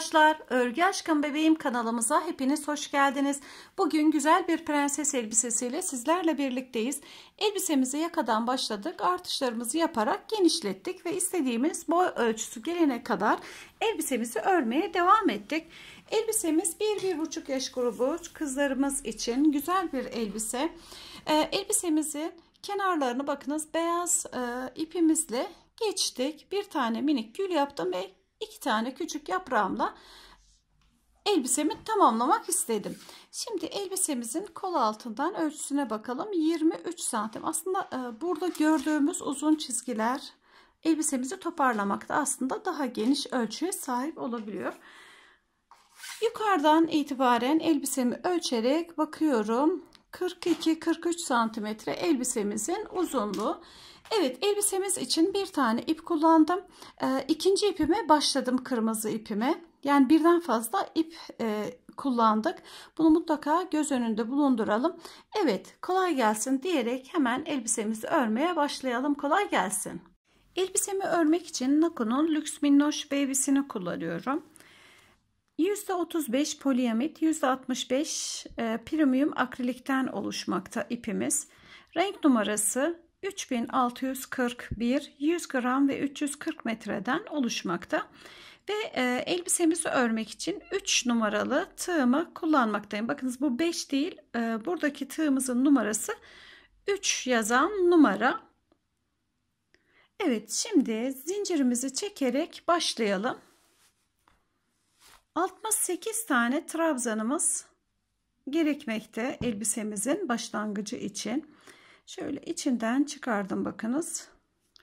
arkadaşlar örgü aşkım bebeğim kanalımıza hepiniz hoş geldiniz bugün güzel bir prenses elbisesiyle sizlerle birlikteyiz elbisemizi yakadan başladık artışlarımızı yaparak genişlettik ve istediğimiz boy ölçüsü gelene kadar elbisemizi örmeye devam ettik elbisemiz 1-1,5 yaş grubu kızlarımız için güzel bir elbise ee, elbisemizin kenarlarını bakınız beyaz e, ipimizle geçtik bir tane minik gül yaptım ve iki tane küçük yaprağımla elbisemi tamamlamak istedim. Şimdi elbisemizin kol altından ölçüsüne bakalım. 23 santim. Aslında e, burada gördüğümüz uzun çizgiler elbisemizi toparlamakta aslında daha geniş ölçüye sahip olabiliyor. Yukarıdan itibaren elbisemi ölçerek bakıyorum. 42-43 santimetre elbisemizin uzunluğu. Evet elbisemiz için bir tane ip kullandım. E, ikinci ipime başladım kırmızı ipime. Yani birden fazla ip e, kullandık. Bunu mutlaka göz önünde bulunduralım. Evet kolay gelsin diyerek hemen elbisemizi örmeye başlayalım. Kolay gelsin. Elbisemi örmek için Nako'nun Lux Minnoş Baby'sini kullanıyorum. %35 poliyamit, %65 e, premium akrilikten oluşmakta ipimiz. Renk numarası 3641 100 gram ve 340 metreden oluşmakta. Ve e, elbisemizi örmek için 3 numaralı tığımı kullanmaktayım. Bakınız bu 5 değil. E, buradaki tığımızın numarası 3 yazan numara. Evet şimdi zincirimizi çekerek başlayalım. 68 tane trabzanımız gerekmekte elbisemizin başlangıcı için. Şöyle içinden çıkardım bakınız.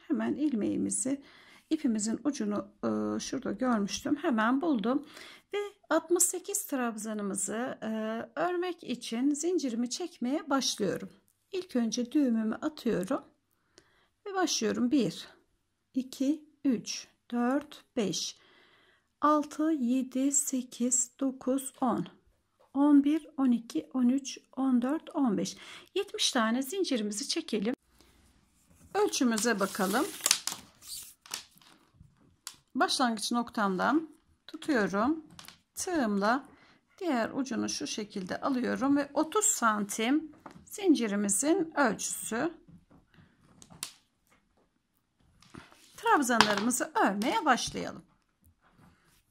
Hemen ilmeğimizi ipimizin ucunu e, şurada görmüştüm. Hemen buldum ve 68 trabzanımızı e, örmek için zincirimi çekmeye başlıyorum. İlk önce düğümümü atıyorum ve başlıyorum. 1 2 3 4 5 6 7 8 9 10 11, 12, 13, 14, 15. 70 tane zincirimizi çekelim. Ölçümüze bakalım. Başlangıç noktamdan tutuyorum. Tığımla diğer ucunu şu şekilde alıyorum ve 30 santim zincirimizin ölçüsü. Trabzanlarımızı örmeye başlayalım.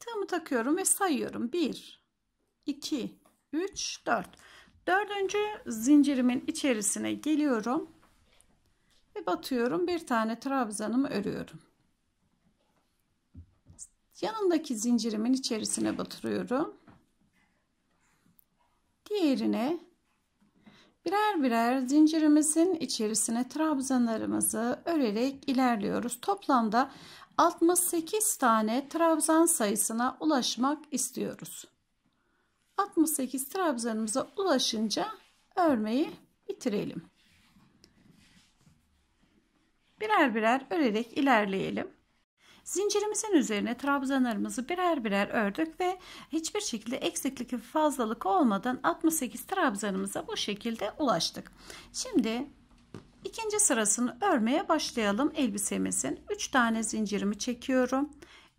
Tığımı takıyorum ve sayıyorum. 1, 2, 3 4 dördüncü zincirimin içerisine geliyorum ve batıyorum bir tane trabzanımı örüyorum yanındaki zincirimin içerisine batırıyorum diğerine birer birer zincirimizin içerisine trabzanlarımızı örerek ilerliyoruz toplamda 68 tane trabzan sayısına ulaşmak istiyoruz 68 trabzanımıza ulaşınca örmeyi bitirelim. Birer birer örerek ilerleyelim. Zincirimizin üzerine trabzanlarımızı birer birer ördük ve hiçbir şekilde eksiklik ve fazlalık olmadan 68 trabzanımıza bu şekilde ulaştık. Şimdi ikinci sırasını örmeye başlayalım elbisemizin. 3 tane zincirimi çekiyorum.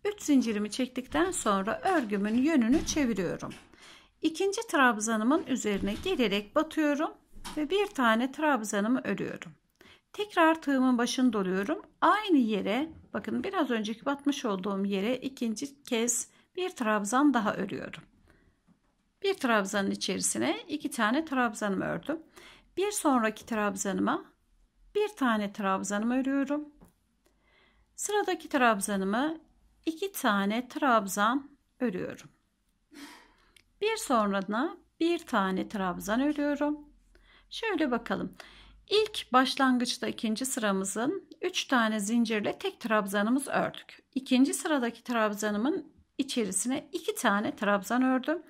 3 zincirimi çektikten sonra örgümün yönünü çeviriyorum. İkinci trabzanımın üzerine gelerek batıyorum ve bir tane trabzanımı örüyorum. Tekrar tığımın başını doluyorum. Aynı yere bakın biraz önceki batmış olduğum yere ikinci kez bir trabzan daha örüyorum. Bir trabzanın içerisine iki tane trabzanımı ördüm. Bir sonraki trabzanıma bir tane trabzanımı örüyorum. Sıradaki trabzanımı iki tane trabzan örüyorum. Bir sonrana bir tane trabzan örüyorum. Şöyle bakalım. İlk başlangıçta ikinci sıramızın 3 tane zincirle tek trabzanımız ördük. İkinci sıradaki trabzanımın içerisine 2 tane trabzan ördüm.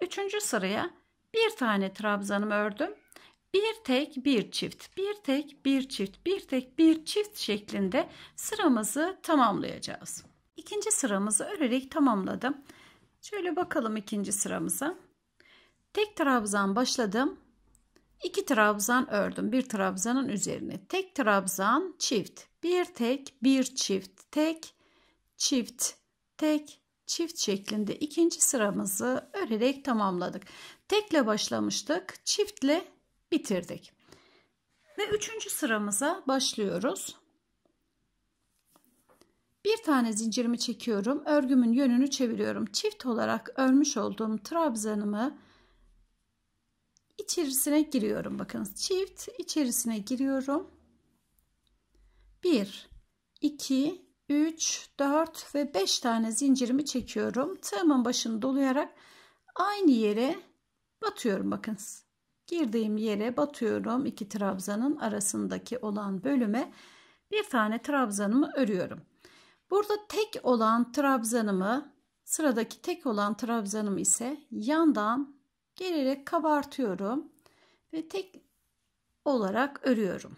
Üçüncü sıraya bir tane trabzanım ördüm. Bir tek bir çift, bir tek bir çift, bir tek bir çift şeklinde sıramızı tamamlayacağız. İkinci sıramızı örerek tamamladım. Şöyle bakalım ikinci sıramıza. Tek trabzan başladım. İki trabzan ördüm. Bir trabzanın üzerine. Tek trabzan çift. Bir tek, bir çift, tek, çift, tek, çift şeklinde ikinci sıramızı örerek tamamladık. Tekle başlamıştık. Çiftle bitirdik. Ve üçüncü sıramıza başlıyoruz. Bir tane zincirimi çekiyorum. Örgümün yönünü çeviriyorum. Çift olarak örmüş olduğum trabzanımı içerisine giriyorum. Bakınız, çift içerisine giriyorum. 1 2 3 4 ve 5 tane zincirimi çekiyorum. Tığımın başını dolayarak aynı yere batıyorum bakınız. Girdiğim yere batıyorum. iki trabzanın arasındaki olan bölüme bir tane trabzanımı örüyorum. Burada tek olan trabzanımı sıradaki tek olan trabzanım ise yandan gelerek kabartıyorum ve tek olarak örüyorum.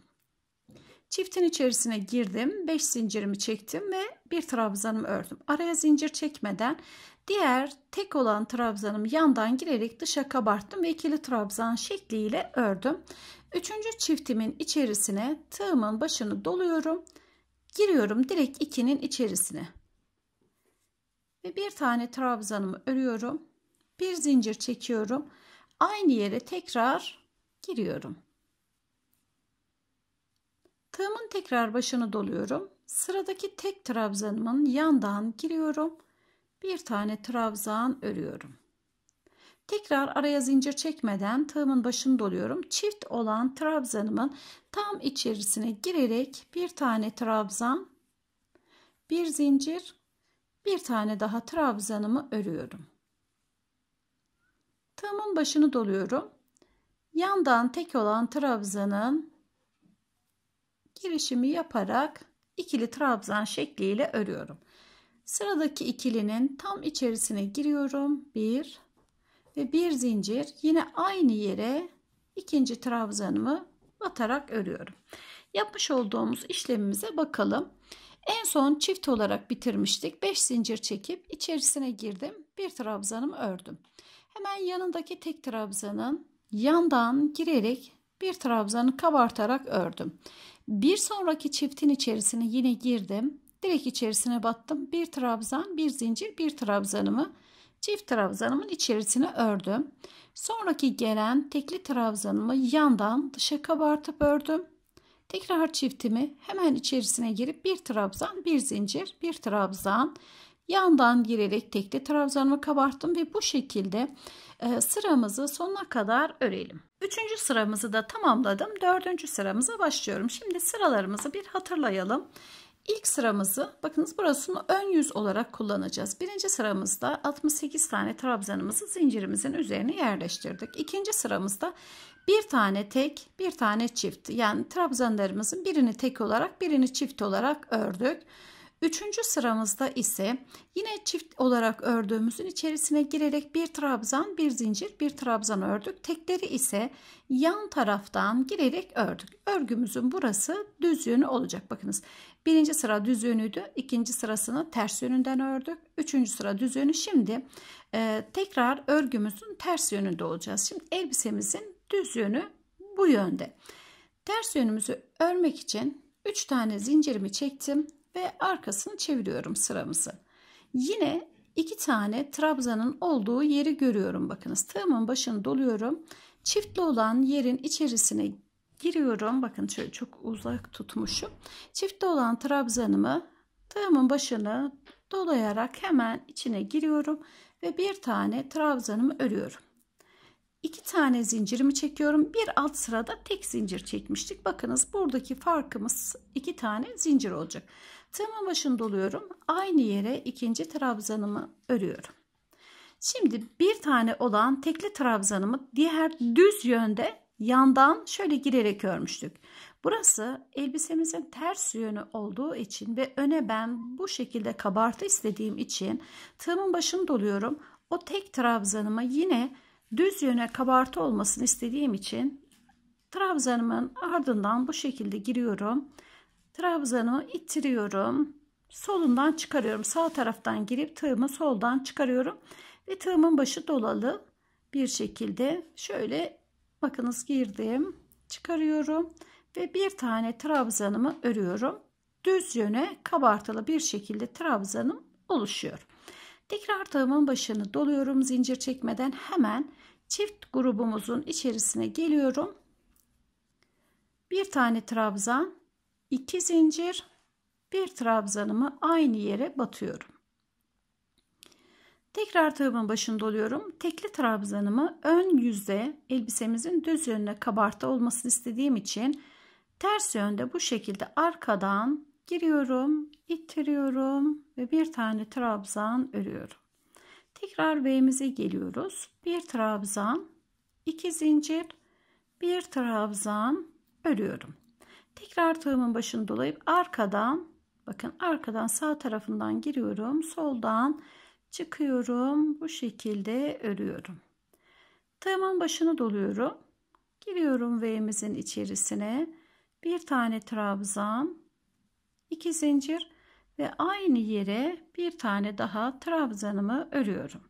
Çiftin içerisine girdim. 5 zincirimi çektim ve bir trabzanımı ördüm. Araya zincir çekmeden diğer tek olan trabzanımı yandan girerek dışa kabarttım ve ikili trabzan şekliyle ördüm. Üçüncü çiftimin içerisine tığımın başını doluyorum Giriyorum direkt 2'nin içerisine. Ve bir tane trabzanımı örüyorum. Bir zincir çekiyorum. Aynı yere tekrar giriyorum. Tığımın tekrar başını doluyorum. Sıradaki tek trabzanımın yandan giriyorum. Bir tane trabzan örüyorum. Tekrar araya zincir çekmeden tığımın başını doluyorum. Çift olan trabzanımın tam içerisine girerek bir tane trabzan, bir zincir, bir tane daha trabzanımı örüyorum. Tığımın başını doluyorum. Yandan tek olan trabzanın girişimi yaparak ikili trabzan şekliyle örüyorum. Sıradaki ikilinin tam içerisine giriyorum. 1 ve bir zincir yine aynı yere ikinci trabzanımı batarak örüyorum. Yapmış olduğumuz işlemimize bakalım. En son çift olarak bitirmiştik. 5 zincir çekip içerisine girdim. Bir trabzanımı ördüm. Hemen yanındaki tek trabzanın yandan girerek bir trabzanı kabartarak ördüm. Bir sonraki çiftin içerisine yine girdim. Direkt içerisine battım. Bir trabzan, bir zincir, bir trabzanımı çift trabzanımın içerisine ördüm. Sonraki gelen tekli trabzanımı yandan dışa kabartıp ördüm. Tekrar çiftimi hemen içerisine girip bir trabzan, bir zincir, bir trabzan yandan girerek tekli trabzanımı kabarttım ve bu şekilde e, sıramızı sonuna kadar örelim. Üçüncü sıramızı da tamamladım. Dördüncü sıramıza başlıyorum. Şimdi sıralarımızı bir hatırlayalım. İlk sıramızı bakınız burasını ön yüz olarak kullanacağız. Birinci sıramızda 68 tane trabzanımızı zincirimizin üzerine yerleştirdik. İkinci sıramızda bir tane tek bir tane çift yani trabzanlarımızın birini tek olarak birini çift olarak ördük. Üçüncü sıramızda ise yine çift olarak ördüğümüzün içerisine girerek bir trabzan, bir zincir, bir trabzan ördük. Tekleri ise yan taraftan girerek ördük. Örgümüzün burası düz yönü olacak. Bakınız Birinci sıra düz yönüydü. İkinci sırasını ters yönünden ördük. Üçüncü sıra düz yönü. Şimdi e, tekrar örgümüzün ters yönünde olacağız. Şimdi elbisemizin düz yönü bu yönde. Ters yönümüzü örmek için 3 tane zincirimi çektim ve arkasını çeviriyorum sıramızı. Yine 2 tane trabzanın olduğu yeri görüyorum. Bakınız tığımın başını doluyorum. Çiftli olan yerin içerisine giriyorum. Bakın şöyle çok uzak tutmuşum. Çiftte olan trabzanımı tığımın başını dolayarak hemen içine giriyorum ve bir tane trabzanımı örüyorum. İki tane zincirimi çekiyorum. Bir alt sırada tek zincir çekmiştik. Bakınız buradaki farkımız iki tane zincir olacak. Tığımın başını doluyorum. Aynı yere ikinci trabzanımı örüyorum. Şimdi bir tane olan tekli trabzanımı diğer düz yönde yandan şöyle girerek örmüştük. Burası elbisemizin ters yönü olduğu için ve öne ben bu şekilde kabartı istediğim için tığımın başını doluyorum. O tek trabzanıma yine düz yöne kabartı olmasını istediğim için trabzanımın ardından bu şekilde giriyorum. Trabzanımı ittiriyorum. Solundan çıkarıyorum. Sağ taraftan girip tığımı soldan çıkarıyorum. Ve tığımın başı dolalı bir şekilde şöyle Bakınız girdim. Çıkarıyorum. Ve bir tane trabzanımı örüyorum. Düz yöne kabartılı bir şekilde trabzanım oluşuyor. Tekrar tığımın başını doluyorum. Zincir çekmeden hemen çift grubumuzun içerisine geliyorum. Bir tane trabzan, iki zincir, bir trabzanımı aynı yere batıyorum. Tekrar tığımın başında oluyorum. Tekli trabzanımı ön yüzde elbisemizin düz yönüne kabartı olmasını istediğim için ters yönde bu şekilde arkadan giriyorum, ittiriyorum ve bir tane trabzan örüyorum. Tekrar B'mize geliyoruz. Bir trabzan, iki zincir, bir trabzan örüyorum. Tekrar tığımın başını dolayıp arkadan bakın arkadan sağ tarafından giriyorum. Soldan çıkıyorum bu şekilde örüyorum tığımın başını doluyorum giriyorum V'mizin içerisine bir tane trabzan iki zincir ve aynı yere bir tane daha trabzanımı örüyorum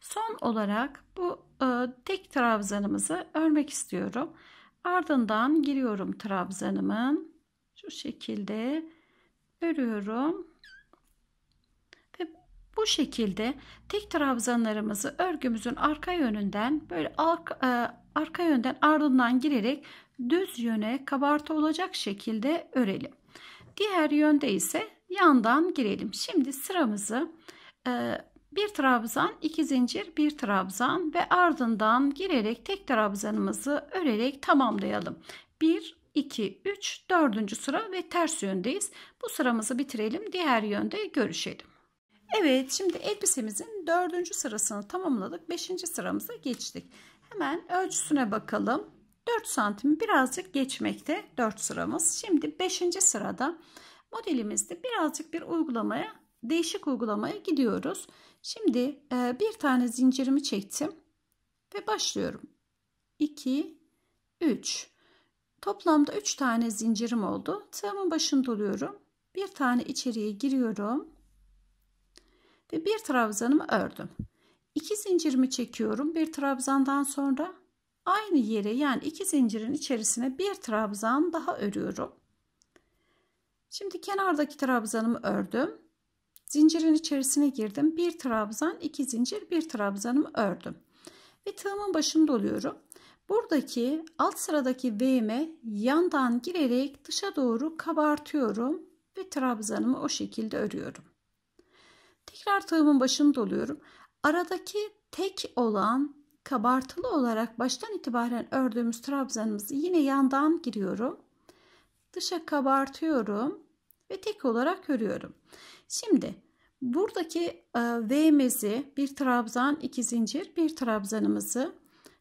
son olarak bu e, tek trabzanımızı örmek istiyorum ardından giriyorum trabzanımın şu şekilde örüyorum bu şekilde tek trabzanlarımızı örgümüzün arka yönünden böyle arka, e, arka yönden ardından girerek düz yöne kabartı olacak şekilde örelim. Diğer yönde ise yandan girelim. Şimdi sıramızı e, bir trabzan, iki zincir, bir trabzan ve ardından girerek tek trabzanımızı örerek tamamlayalım. 1 2 3 4. sıra ve ters yöndeyiz. Bu sıramızı bitirelim. Diğer yönde görüşelim. Evet şimdi elbisemizin dördüncü sırasını tamamladık. Beşinci sıramıza geçtik. Hemen ölçüsüne bakalım. 4 santim birazcık geçmekte 4 sıramız. Şimdi 5. sırada modelimizde birazcık bir uygulamaya değişik uygulamaya gidiyoruz. Şimdi e, bir tane zincirimi çektim ve başlıyorum. 2 3 Toplamda 3 tane zincirim oldu. Tığımın başını doluyorum. Bir tane içeriye giriyorum ve bir trabzanımı ördüm. 2 zincirimi çekiyorum. Bir trabzandan sonra aynı yere yani iki zincirin içerisine bir trabzan daha örüyorum. Şimdi kenardaki trabzanımı ördüm. Zincirin içerisine girdim. Bir trabzan, iki zincir, bir trabzanımı ördüm. Ve tığımın başını doluyorum. Buradaki alt sıradaki V'me yandan girerek dışa doğru kabartıyorum ve trabzanımı o şekilde örüyorum. Tekrar tığımın başını doluyorum. Aradaki tek olan kabartılı olarak baştan itibaren ördüğümüz trabzanımızı yine yandan giriyorum. Dışa kabartıyorum ve tek olarak örüyorum. Şimdi buradaki V e, V'mizi bir trabzan, iki zincir, bir trabzanımızı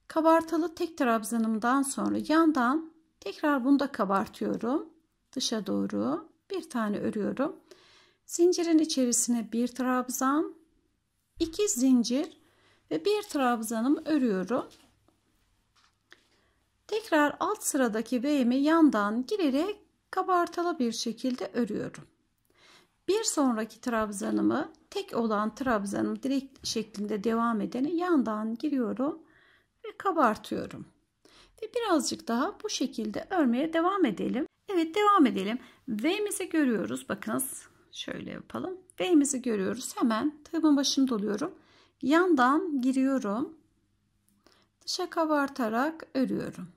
kabartılı tek trabzanımdan sonra yandan tekrar bunu da kabartıyorum. Dışa doğru bir tane örüyorum. Zincirin içerisine bir trabzan, iki zincir ve bir trabzanımı örüyorum. Tekrar alt sıradaki V'mi yandan girerek kabartalı bir şekilde örüyorum. Bir sonraki trabzanımı tek olan trabzanım direkt şeklinde devam edeni yandan giriyorum ve kabartıyorum. Ve birazcık daha bu şekilde örmeye devam edelim. Evet devam edelim. V'mizi görüyoruz. Bakınız Şöyle yapalım. V'mizi görüyoruz. Hemen tığımın başını doluyorum. Yandan giriyorum. Dışa kabartarak örüyorum.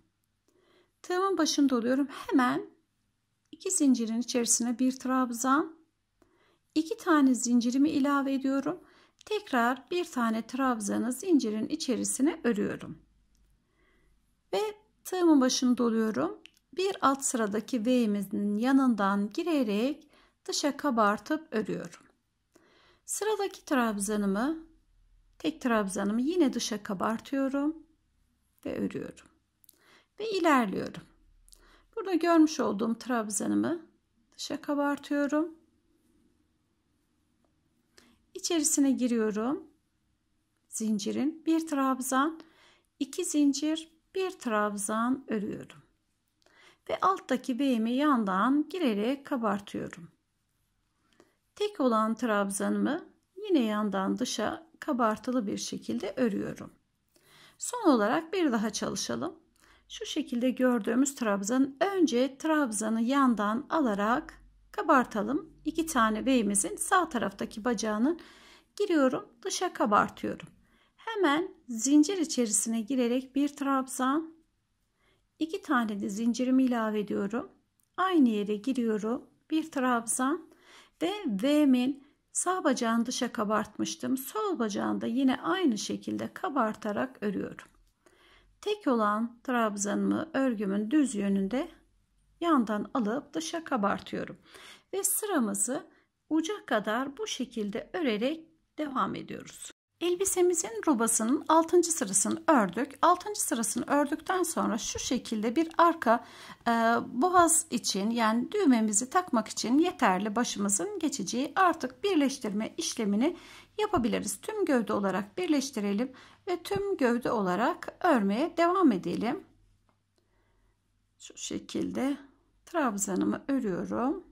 Tığımın başını doluyorum. Hemen iki zincirin içerisine bir trabzan, iki tane zincirimi ilave ediyorum. Tekrar bir tane trabzanı zincirin içerisine örüyorum. Ve tığımın başını doluyorum. Bir alt sıradaki V'mizin yanından girerek dışa kabartıp örüyorum. Sıradaki trabzanımı tek trabzanımı yine dışa kabartıyorum ve örüyorum. Ve ilerliyorum. Burada görmüş olduğum trabzanımı dışa kabartıyorum. İçerisine giriyorum. Zincirin bir trabzan, iki zincir, bir trabzan örüyorum. Ve alttaki B'mi yandan girerek kabartıyorum. Tek olan trabzanımı yine yandan dışa kabartılı bir şekilde örüyorum. Son olarak bir daha çalışalım. Şu şekilde gördüğümüz trabzanı önce trabzanı yandan alarak kabartalım. İki tane V'imizin sağ taraftaki bacağını giriyorum, dışa kabartıyorum. Hemen zincir içerisine girerek bir trabzan, iki tane de zincirimi ilave ediyorum. Aynı yere giriyorum, bir trabzan, de V'min sağ bacağını dışa kabartmıştım. Sol bacağını da yine aynı şekilde kabartarak örüyorum. Tek olan trabzanımı örgümün düz yönünde yandan alıp dışa kabartıyorum. Ve sıramızı uca kadar bu şekilde örerek devam ediyoruz. Elbisemizin rubasının 6. sırasını ördük. 6. sırasını ördükten sonra şu şekilde bir arka e, boğaz için yani düğmemizi takmak için yeterli başımızın geçeceği artık birleştirme işlemini yapabiliriz. Tüm gövde olarak birleştirelim ve tüm gövde olarak örmeye devam edelim. Şu şekilde trabzanımı örüyorum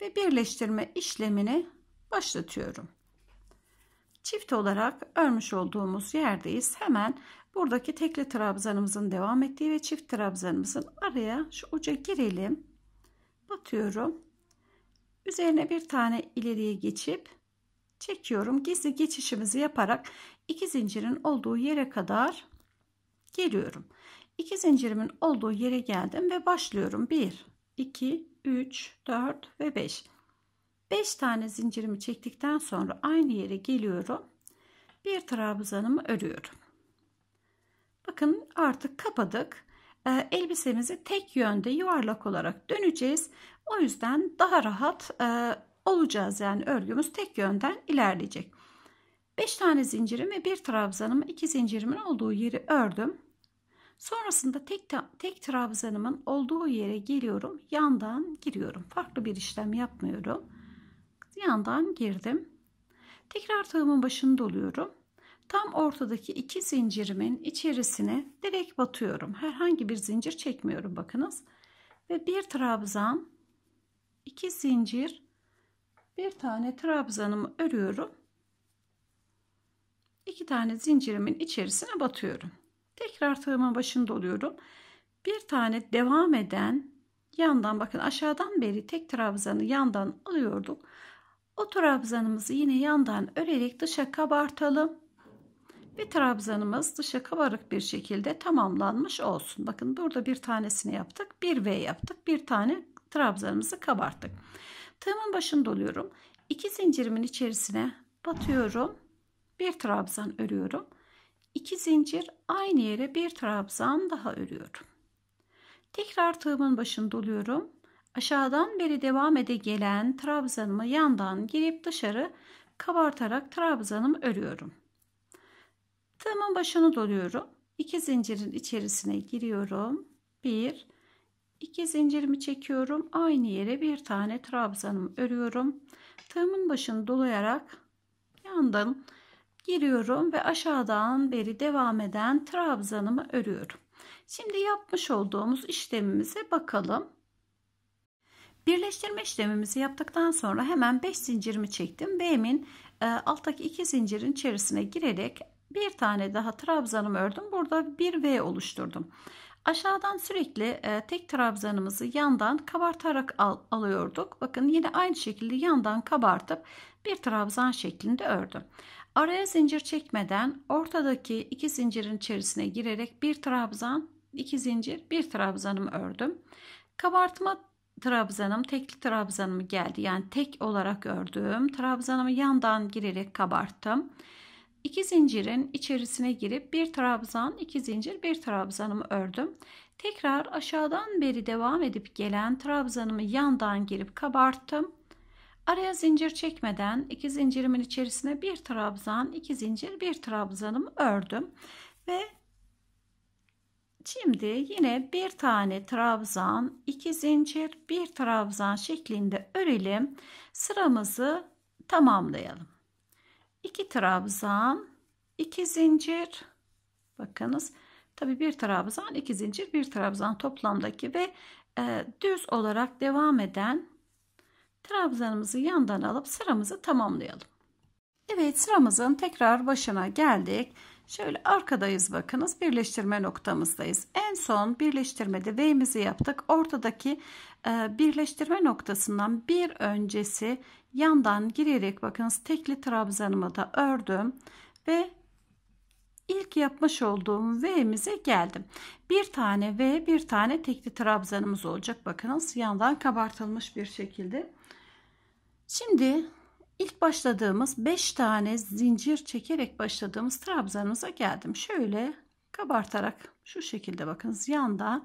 ve birleştirme işlemini başlatıyorum çift olarak örmüş olduğumuz yerdeyiz. Hemen buradaki tekli trabzanımızın devam ettiği ve çift trabzanımızın araya şu uca girelim. Batıyorum. Üzerine bir tane ileriye geçip çekiyorum. Gizli geçişimizi yaparak iki zincirin olduğu yere kadar geliyorum. İki zincirimin olduğu yere geldim ve başlıyorum. 1, 2, 3, 4 ve 5. 5 tane zincirimi çektikten sonra aynı yere geliyorum. Bir trabzanımı örüyorum. Bakın artık kapadık. Ee, elbisemizi tek yönde yuvarlak olarak döneceğiz. O yüzden daha rahat e, olacağız. Yani örgümüz tek yönden ilerleyecek. 5 tane zincirim ve bir trabzanımı iki zincirimin olduğu yeri ördüm. Sonrasında tek, tek trabzanımın olduğu yere geliyorum. Yandan giriyorum. Farklı bir işlem yapmıyorum yandan girdim. Tekrar tığımın başını doluyorum. Tam ortadaki iki zincirimin içerisine direkt batıyorum. Herhangi bir zincir çekmiyorum bakınız. Ve bir trabzan, iki zincir, bir tane trabzanımı örüyorum. İki tane zincirimin içerisine batıyorum. Tekrar tığımın başını doluyorum. Bir tane devam eden yandan bakın aşağıdan beri tek trabzanı yandan alıyorduk. O trabzanımızı yine yandan örerek dışa kabartalım. Ve trabzanımız dışa kabarık bir şekilde tamamlanmış olsun. Bakın burada bir tanesini yaptık. Bir V yaptık. Bir tane trabzanımızı kabarttık. Tığımın başını doluyorum. İki zincirimin içerisine batıyorum. Bir trabzan örüyorum. İki zincir aynı yere bir trabzan daha örüyorum. Tekrar tığımın başını doluyorum. Aşağıdan beri devam ede gelen trabzanımı yandan girip dışarı kabartarak trabzanımı örüyorum. Tığımın başını doluyorum. 2 zincirin içerisine giriyorum. bir, iki zincirimi çekiyorum. Aynı yere bir tane trabzanımı örüyorum. Tığımın başını dolayarak yandan giriyorum ve aşağıdan beri devam eden trabzanımı örüyorum. Şimdi yapmış olduğumuz işlemimize bakalım. Birleştirme işlemimizi yaptıktan sonra hemen 5 zincirimi çektim ve emin e, alttaki 2 zincirin içerisine girerek bir tane daha trabzanımı ördüm. Burada bir V oluşturdum. Aşağıdan sürekli e, tek trabzanımızı yandan kabartarak al, alıyorduk. Bakın yine aynı şekilde yandan kabartıp bir trabzan şeklinde ördüm. Araya zincir çekmeden ortadaki iki zincirin içerisine girerek bir trabzan, iki zincir, bir trabzanımı ördüm. Kabartma trabzanım, tekli trabzanım geldi. Yani tek olarak ördüm. Trabzanımı yandan girerek kabarttım. İki zincirin içerisine girip bir trabzan, iki zincir, bir trabzanımı ördüm. Tekrar aşağıdan beri devam edip gelen trabzanımı yandan girip kabarttım. Araya zincir çekmeden iki zincirimin içerisine bir trabzan, iki zincir, bir trabzanımı ördüm ve Şimdi yine bir tane trabzan, iki zincir, bir trabzan şeklinde örelim. Sıramızı tamamlayalım. İki trabzan, iki zincir. Bakınız. Tabii bir trabzan, iki zincir, bir trabzan toplamdaki ve e, düz olarak devam eden trabzanımızı yandan alıp sıramızı tamamlayalım. Evet sıramızın tekrar başına geldik. Şöyle arkadayız bakınız. Birleştirme noktamızdayız. En son birleştirmede V'mizi yaptık. Ortadaki e, birleştirme noktasından bir öncesi yandan girerek bakınız tekli trabzanımı da ördüm. Ve ilk yapmış olduğum V'mize geldim. Bir tane V bir tane tekli trabzanımız olacak. Bakınız yandan kabartılmış bir şekilde. Şimdi ilk başladığımız 5 tane zincir çekerek başladığımız trabzanımıza geldim. Şöyle kabartarak şu şekilde bakınız yandan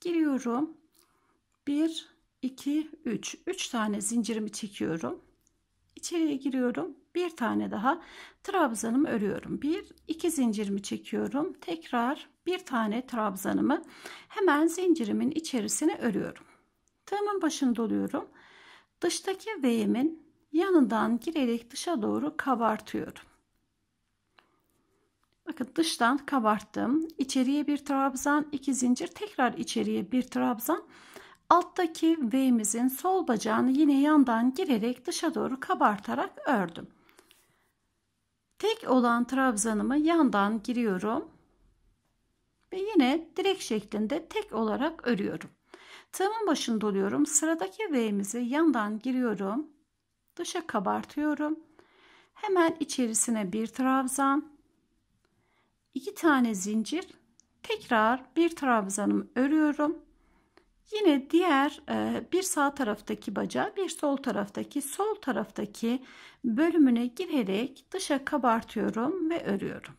giriyorum. 1 2 3 3 tane zincirimi çekiyorum. İçeriye giriyorum. Bir tane daha trabzanımı örüyorum. Bir, iki zincirimi çekiyorum. Tekrar bir tane trabzanımı hemen zincirimin içerisine örüyorum. Tığımın başını doluyorum. Dıştaki V'min yanından girerek dışa doğru kabartıyorum. Bakın dıştan kabarttım. İçeriye bir trabzan, iki zincir, tekrar içeriye bir trabzan. Alttaki V'mizin sol bacağını yine yandan girerek dışa doğru kabartarak ördüm. Tek olan trabzanımı yandan giriyorum. Ve yine direk şeklinde tek olarak örüyorum. Tığımın başını doluyorum. Sıradaki V'mizi yandan giriyorum. Dışa kabartıyorum. Hemen içerisine bir trabzan, iki tane zincir, tekrar bir trabzanımı örüyorum. Yine diğer e, bir sağ taraftaki bacağı bir sol taraftaki sol taraftaki bölümüne girerek dışa kabartıyorum ve örüyorum.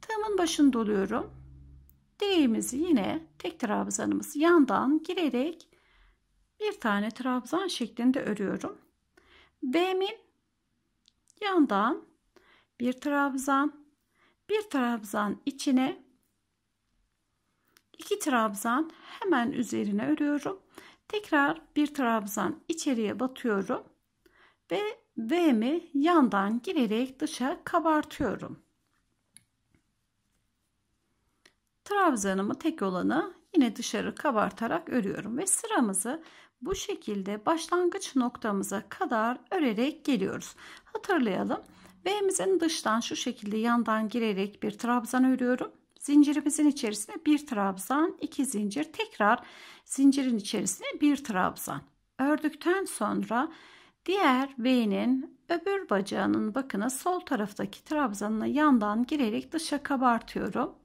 Tığımın başını doluyorum. Direğimizi yine tek trabzanımızı yandan girerek bir tane trabzan şeklinde örüyorum. B'min yandan bir trabzan, bir trabzan içine iki trabzan hemen üzerine örüyorum. Tekrar bir trabzan içeriye batıyorum ve V'mi yandan girerek dışa kabartıyorum. Trabzanımı tek olanı yine dışarı kabartarak örüyorum ve sıramızı bu şekilde başlangıç noktamıza kadar örerek geliyoruz. Hatırlayalım. B'mizin dıştan şu şekilde yandan girerek bir trabzan örüyorum. Zincirimizin içerisine bir trabzan, iki zincir, tekrar zincirin içerisine bir trabzan. Ördükten sonra diğer V'nin öbür bacağının bakına sol taraftaki trabzanına yandan girerek dışa kabartıyorum.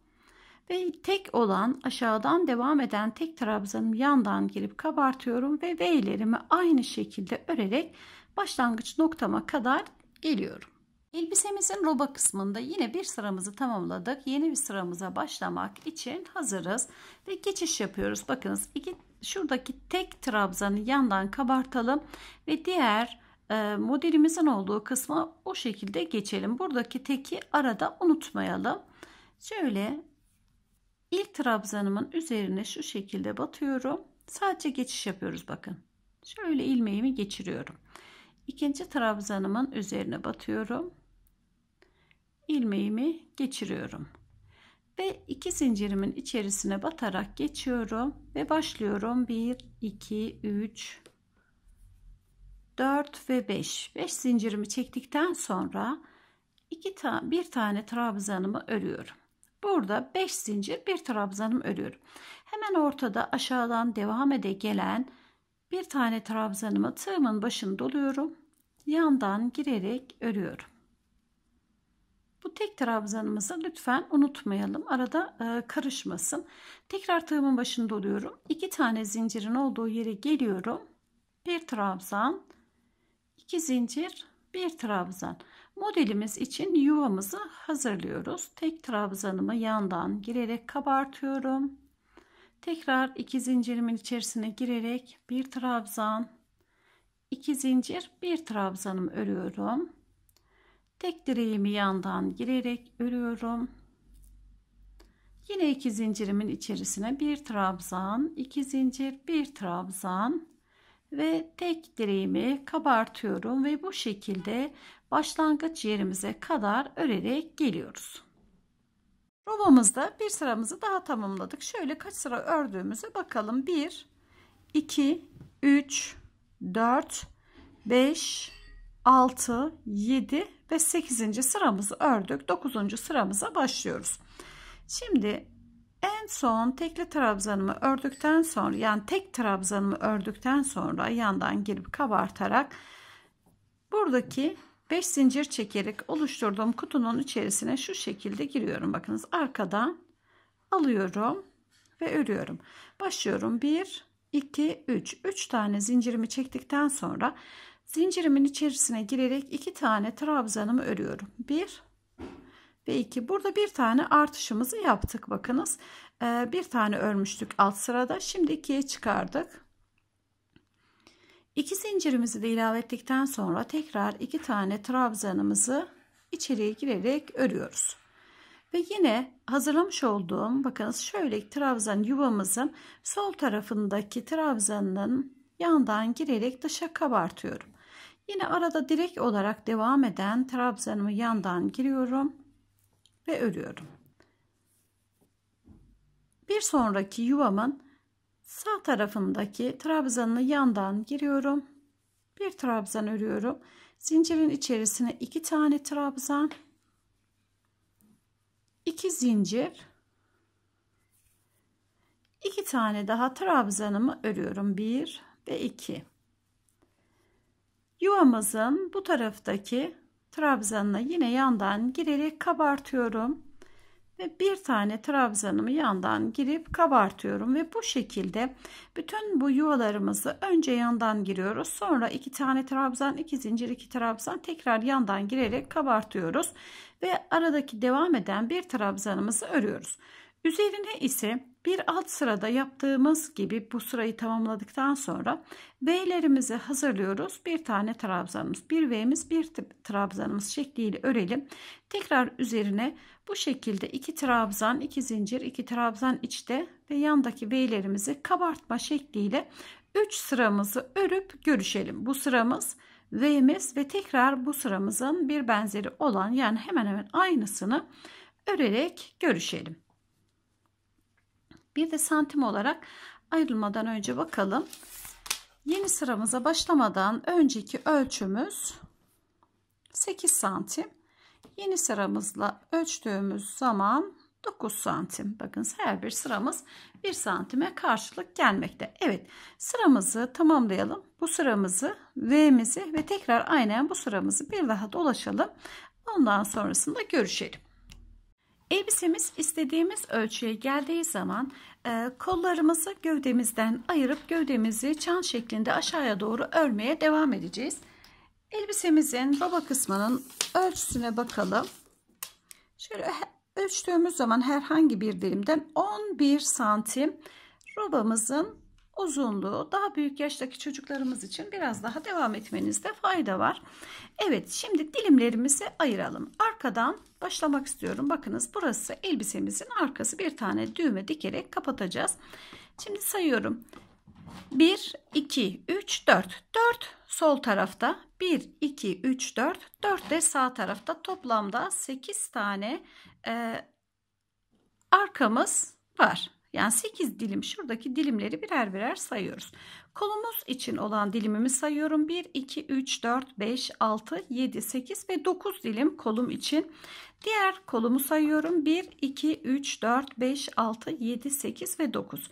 Ve tek olan aşağıdan devam eden tek trabzanım yandan girip kabartıyorum ve V'lerimi aynı şekilde örerek başlangıç noktama kadar geliyorum. Elbisemizin roba kısmında yine bir sıramızı tamamladık. Yeni bir sıramıza başlamak için hazırız ve geçiş yapıyoruz. Bakınız iki, şuradaki tek trabzanı yandan kabartalım ve diğer e, modelimizin olduğu kısma o şekilde geçelim. Buradaki teki arada unutmayalım. Şöyle İlk trabzanımın üzerine şu şekilde batıyorum. Sadece geçiş yapıyoruz bakın. Şöyle ilmeğimi geçiriyorum. İkinci trabzanımın üzerine batıyorum. Ilmeğimi geçiriyorum. Ve iki zincirimin içerisine batarak geçiyorum ve başlıyorum. 1 2 3 4 ve 5. 5 zincirimi çektikten sonra iki ta bir tane trabzanımı örüyorum. Burada 5 zincir bir trabzanım örüyorum. Hemen ortada aşağıdan devam ede gelen bir tane trabzanımı tığımın başını doluyorum. Yandan girerek örüyorum. Bu tek trabzanımızı lütfen unutmayalım. Arada e, karışmasın. Tekrar tığımın başını doluyorum. 2 tane zincirin olduğu yere geliyorum. Bir trabzan, iki zincir, bir trabzan. Modelimiz için yuvamızı hazırlıyoruz. Tek trabzanımı yandan girerek kabartıyorum. Tekrar iki zincirimin içerisine girerek bir trabzan, iki zincir, bir trabzanımı örüyorum. Tek direğimi yandan girerek örüyorum. Yine iki zincirimin içerisine bir trabzan, iki zincir, bir trabzan, ve tek direğimi kabartıyorum ve bu şekilde başlangıç yerimize kadar örerek geliyoruz. Robamızda bir sıramızı daha tamamladık. Şöyle kaç sıra ördüğümüze bakalım. 1, 2, 3, 4, 5, 6, 7 ve 8. sıramızı ördük. 9. sıramıza başlıyoruz. Şimdi en son tekli trabzanımı ördükten sonra yani tek trabzanımı ördükten sonra yandan girip kabartarak buradaki 5 zincir çekerek oluşturduğum kutunun içerisine şu şekilde giriyorum. Bakınız arkadan alıyorum ve örüyorum. Başlıyorum 1 2 3 3 tane zincirimi çektikten sonra zincirimin içerisine girerek 2 tane trabzanımı örüyorum. 1 ve 2 burada bir tane artışımızı yaptık bakınız e, bir tane örmüştük alt sırada şimdi 2'ye çıkardık 2 zincirimizi de ilave ettikten sonra tekrar iki tane trabzanımızı içeriye girerek örüyoruz ve yine hazırlamış olduğum bakınız şöyle trabzan yuvamızın sol tarafındaki trabzanın yandan girerek dışa kabartıyorum yine arada direkt olarak devam eden trabzanımı yandan giriyorum ve örüyorum. Bir sonraki yuvamın sağ tarafındaki trabzanını yandan giriyorum. Bir trabzan örüyorum. Zincirin içerisine iki tane trabzan, iki zincir, iki tane daha trabzanımı örüyorum. Bir ve iki. Yuvamızın bu taraftaki trabzanına yine yandan girerek kabartıyorum. Ve bir tane trabzanımı yandan girip kabartıyorum ve bu şekilde bütün bu yuvalarımızı önce yandan giriyoruz. Sonra iki tane trabzan, iki zincir, iki trabzan tekrar yandan girerek kabartıyoruz ve aradaki devam eden bir trabzanımızı örüyoruz. Üzerine ise bir alt sırada yaptığımız gibi bu sırayı tamamladıktan sonra V'lerimizi hazırlıyoruz. Bir tane trabzanımız, bir V'miz, bir trabzanımız şekliyle örelim. Tekrar üzerine bu şekilde iki trabzan, iki zincir, iki trabzan içte ve yandaki V'lerimizi kabartma şekliyle 3 sıramızı örüp görüşelim. Bu sıramız V'miz ve tekrar bu sıramızın bir benzeri olan yani hemen hemen aynısını örerek görüşelim. Bir de santim olarak ayrılmadan önce bakalım. Yeni sıramıza başlamadan önceki ölçümüz 8 santim. Yeni sıramızla ölçtüğümüz zaman 9 santim. Bakın her bir sıramız 1 santime karşılık gelmekte. Evet sıramızı tamamlayalım. Bu sıramızı V'mizi ve tekrar aynen bu sıramızı bir daha dolaşalım. Ondan sonrasında görüşelim. Elbisemiz istediğimiz ölçüye geldiği zaman e, kollarımızı gövdemizden ayırıp gövdemizi çan şeklinde aşağıya doğru örmeye devam edeceğiz. Elbisemizin baba kısmının ölçüsüne bakalım. Şöyle ölçtüğümüz zaman herhangi bir dilimden 11 santim robamızın uzunluğu daha büyük yaştaki çocuklarımız için biraz daha devam etmenizde fayda var. Evet şimdi dilimlerimizi ayıralım. Arkadan başlamak istiyorum. Bakınız burası elbisemizin arkası bir tane düğme dikerek kapatacağız. Şimdi sayıyorum. 1, 2, 3, 4. 4 sol tarafta. 1, 2, 3, 4. 4 de sağ tarafta. Toplamda 8 tane e, arkamız var. Yani 8 dilim şuradaki dilimleri birer birer sayıyoruz. Kolumuz için olan dilimimi sayıyorum. 1, 2, 3, 4, 5, 6, 7, 8 ve 9 dilim kolum için. Diğer kolumu sayıyorum. 1, 2, 3, 4, 5, 6, 7, 8 ve 9.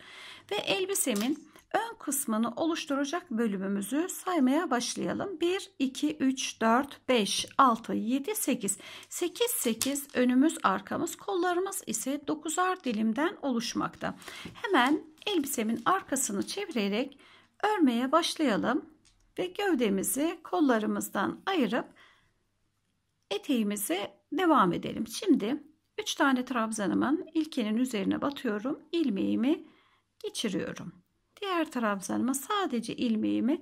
Ve elbisemin ön kısmını oluşturacak bölümümüzü saymaya başlayalım. 1, 2, 3, 4, 5, 6, 7, 8. 8, 8 önümüz arkamız kollarımız ise 9'ar dilimden oluşmakta. Hemen elbisemin arkasını çevirerek örmeye başlayalım ve gövdemizi kollarımızdan ayırıp eteğimize devam edelim. Şimdi 3 tane trabzanımın ilkinin üzerine batıyorum. ilmeğimi geçiriyorum. Diğer trabzanıma sadece ilmeğimi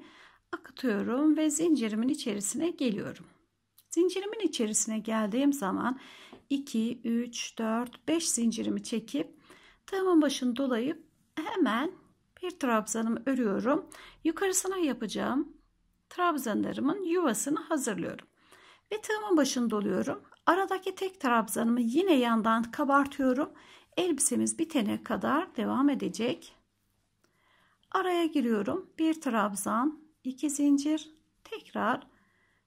akıtıyorum ve zincirimin içerisine geliyorum. Zincirimin içerisine geldiğim zaman 2, 3, 4, 5 zincirimi çekip tığımın başını dolayıp hemen bir trabzanımı örüyorum. Yukarısına yapacağım trabzanlarımın yuvasını hazırlıyorum. Ve tığımın başını doluyorum. Aradaki tek trabzanımı yine yandan kabartıyorum. Elbisemiz bitene kadar devam edecek. Araya giriyorum. Bir trabzan, iki zincir. Tekrar